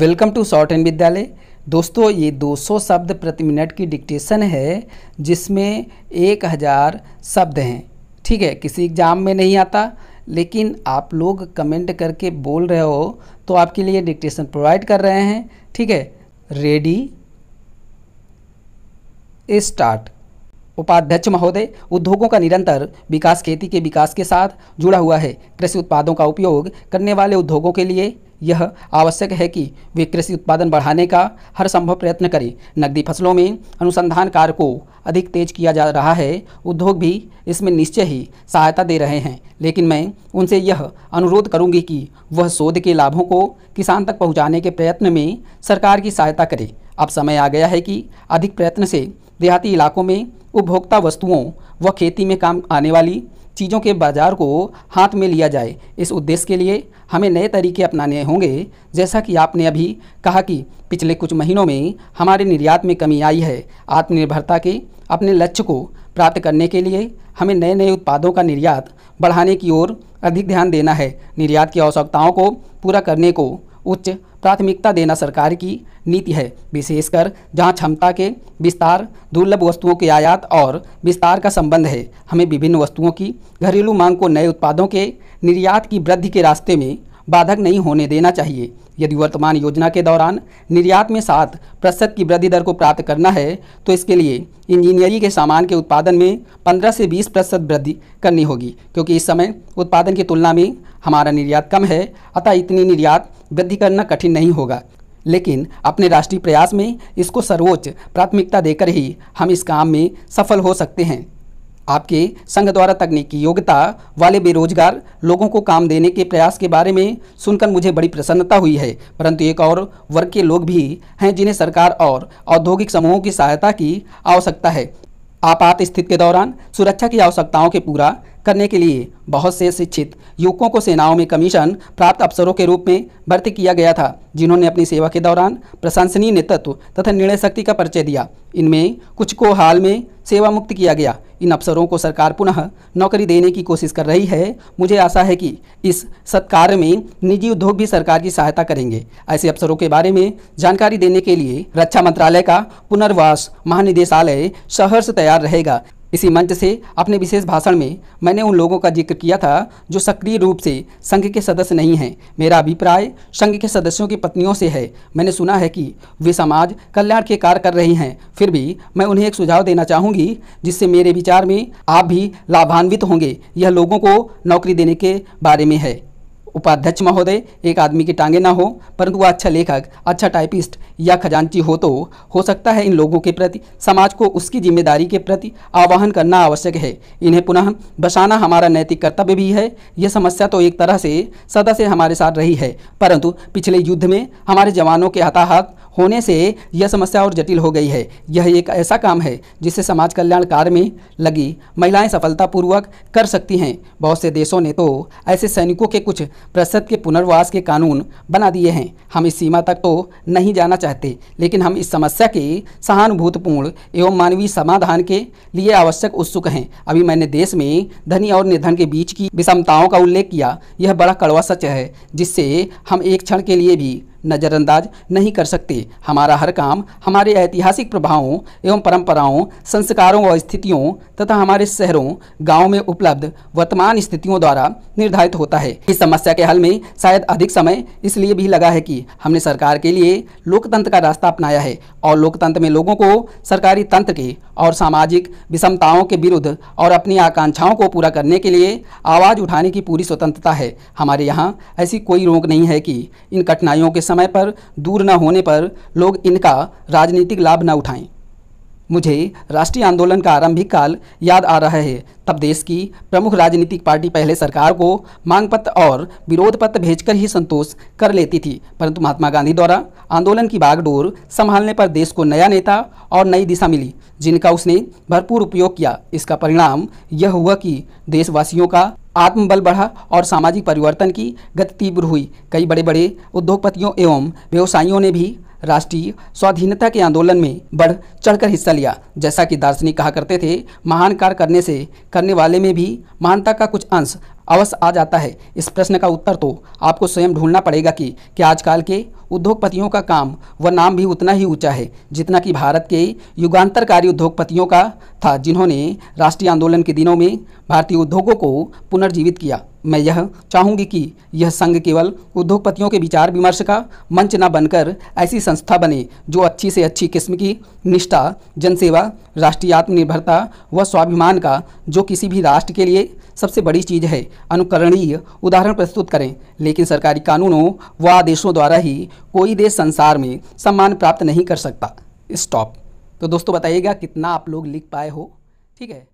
welcome to short and विद्यालय दोस्तों ये 200 शब्द प्रति मिनट की डिक्टेशन है जिसमें 1000 शब्द हैं ठीक है किसी एग्ज़ाम में नहीं आता लेकिन आप लोग कमेंट करके बोल रहे हो तो आपके लिए डिक्टेशन प्रोवाइड कर रहे हैं ठीक है रेडी स्टार्ट उपाध्यक्ष महोदय उद्योगों का निरंतर विकास खेती के विकास के साथ जुड़ा हुआ है कृषि उत्पादों का उपयोग करने वाले उद्योगों के लिए यह आवश्यक है कि वे कृषि उत्पादन बढ़ाने का हर संभव प्रयत्न करें नकदी फसलों में अनुसंधान कार्य को अधिक तेज किया जा रहा है उद्योग भी इसमें निश्चय ही सहायता दे रहे हैं लेकिन मैं उनसे यह अनुरोध करूंगी कि वह शोध के लाभों को किसान तक पहुंचाने के प्रयत्न में सरकार की सहायता करे अब समय आ गया है कि अधिक प्रयत्न से देहाती इलाकों में उपभोक्ता वस्तुओं व खेती में काम आने वाली चीज़ों के बाजार को हाथ में लिया जाए इस उद्देश्य के लिए हमें नए तरीके अपनाने होंगे जैसा कि आपने अभी कहा कि पिछले कुछ महीनों में हमारे निर्यात में कमी आई है आत्मनिर्भरता के अपने लक्ष्य को प्राप्त करने के लिए हमें नए नए उत्पादों का निर्यात बढ़ाने की ओर अधिक ध्यान देना है निर्यात की आवश्यकताओं को पूरा करने को उच्च प्राथमिकता देना सरकार की नीति है विशेषकर जहां क्षमता के विस्तार दुर्लभ वस्तुओं के आयात और विस्तार का संबंध है हमें विभिन्न वस्तुओं की घरेलू मांग को नए उत्पादों के निर्यात की वृद्धि के रास्ते में बाधक नहीं होने देना चाहिए यदि वर्तमान योजना के दौरान निर्यात में सात प्रतिशत की वृद्धि दर को प्राप्त करना है तो इसके लिए इंजीनियरिंग के सामान के उत्पादन में 15 से 20 प्रतिशत वृद्धि करनी होगी क्योंकि इस समय उत्पादन की तुलना में हमारा निर्यात कम है अतः इतनी निर्यात वृद्धि करना कठिन नहीं होगा लेकिन अपने राष्ट्रीय प्रयास में इसको सर्वोच्च प्राथमिकता देकर ही हम इस काम में सफल हो सकते हैं आपके संघ द्वारा तकनीकी योग्यता वाले बेरोजगार लोगों को काम देने के प्रयास के बारे में सुनकर मुझे बड़ी प्रसन्नता हुई है परंतु एक और वर्ग के लोग भी हैं जिन्हें सरकार और औद्योगिक समूहों की सहायता की आवश्यकता है आपात स्थिति के दौरान सुरक्षा की आवश्यकताओं के पूरा करने के लिए बहुत से शिक्षित युवकों को सेनाओं में कमीशन प्राप्त अफसरों के रूप में भर्ती किया गया था जिन्होंने अपनी सेवा के दौरान प्रशंसनीय नेतृत्व तथा निर्णय शक्ति का परिचय दिया इनमें कुछ को हाल में सेवा मुक्त किया गया इन अफसरों को सरकार पुनः नौकरी देने की कोशिश कर रही है मुझे आशा है कि इस सत्कार में निजी उद्योग भी सरकार की सहायता करेंगे ऐसे अफसरों के बारे में जानकारी देने के लिए रक्षा मंत्रालय का पुनर्वास महानिदेशालय सहर्ष तैयार रहेगा इसी मंच से अपने विशेष भाषण में मैंने उन लोगों का जिक्र किया था जो सक्रिय रूप से संघ के सदस्य नहीं हैं मेरा अभिप्राय संघ के सदस्यों की पत्नियों से है मैंने सुना है कि वे समाज कल्याण के कार्य कर रही हैं फिर भी मैं उन्हें एक सुझाव देना चाहूँगी जिससे मेरे विचार में आप भी लाभान्वित होंगे यह लोगों को नौकरी देने के बारे में है उपाध्यक्ष महोदय एक आदमी की टांगे ना हो परंतु वह अच्छा लेखक अच्छा टाइपिस्ट या खजांची हो तो हो सकता है इन लोगों के प्रति समाज को उसकी जिम्मेदारी के प्रति आवाहन करना आवश्यक है इन्हें पुनः बसाना हमारा नैतिक कर्तव्य भी है यह समस्या तो एक तरह से सदा से हमारे साथ रही है परंतु पिछले युद्ध में हमारे जवानों के हताहत होने से यह समस्या और जटिल हो गई है यह एक ऐसा काम है जिसे समाज कल्याण कार्य में लगी महिलाएं सफलतापूर्वक कर सकती हैं बहुत से देशों ने तो ऐसे सैनिकों के कुछ प्रतिशत के पुनर्वास के कानून बना दिए हैं हम इस सीमा तक तो नहीं जाना चाहते लेकिन हम इस समस्या के सहानुभूतपूर्ण एवं मानवीय समाधान के लिए आवश्यक उत्सुक हैं अभी मैंने देश में धनी और निर्धन के बीच की विषमताओं का उल्लेख किया यह बड़ा कड़वा सच है जिससे हम एक क्षण के लिए भी नज़रअंदाज नहीं कर सकते हमारा हर काम हमारे ऐतिहासिक प्रभावों एवं परंपराओं संस्कारों और स्थितियों तथा हमारे शहरों गाँव में उपलब्ध वर्तमान स्थितियों द्वारा निर्धारित होता है इस समस्या के हल में शायद अधिक समय इसलिए भी लगा है कि हमने सरकार के लिए लोकतंत्र का रास्ता अपनाया है और लोकतंत्र में लोगों को सरकारी तंत्र के और सामाजिक विषमताओं के विरुद्ध और अपनी आकांक्षाओं को पूरा करने के लिए आवाज़ उठाने की पूरी स्वतंत्रता है हमारे यहाँ ऐसी कोई रोक नहीं है कि इन कठिनाइयों के समय पर दूर न होने पर लोग इनका राजनीतिक लाभ न उठाएं मुझे राष्ट्रीय आंदोलन का आरंभिक काल याद आ रहा है तब देश की प्रमुख राजनीतिक पार्टी पहले सरकार को मांग पत्र और विरोध पत्र भेजकर ही संतोष कर लेती थी परंतु महात्मा गांधी द्वारा आंदोलन की बागडोर संभालने पर देश को नया नेता और नई दिशा मिली जिनका उसने भरपूर उपयोग किया इसका परिणाम यह हुआ कि देशवासियों का आत्मबल बढ़ा और सामाजिक परिवर्तन की गति तीव्र हुई कई बड़े बड़े उद्योगपतियों एवं व्यवसायियों ने भी राष्ट्रीय स्वाधीनता के आंदोलन में बढ़ चढ़कर हिस्सा लिया जैसा कि दार्शनिक कहा करते थे महान कार्य करने से करने वाले में भी महानता का कुछ अंश अवश्य आ जाता है इस प्रश्न का उत्तर तो आपको स्वयं ढूंढना पड़ेगा कि क्या आजकल के उद्योगपतियों का काम व नाम भी उतना ही ऊंचा है जितना कि भारत के युगांतरकारी उद्योगपतियों का था जिन्होंने राष्ट्रीय आंदोलन के दिनों में भारतीय उद्योगों को पुनर्जीवित किया मैं यह चाहूँगी कि यह संघ केवल उद्योगपतियों के विचार विमर्श का मंच न बनकर ऐसी संस्था बने जो अच्छी से अच्छी किस्म की निष्ठा जनसेवा राष्ट्रीय आत्मनिर्भरता व स्वाभिमान का जो किसी भी राष्ट्र के लिए सबसे बड़ी चीज़ है अनुकरणीय उदाहरण प्रस्तुत करें लेकिन सरकारी कानूनों व आदेशों द्वारा ही कोई देश संसार में सम्मान प्राप्त नहीं कर सकता स्टॉप तो दोस्तों बताइएगा कितना आप लोग लिख पाए हो ठीक है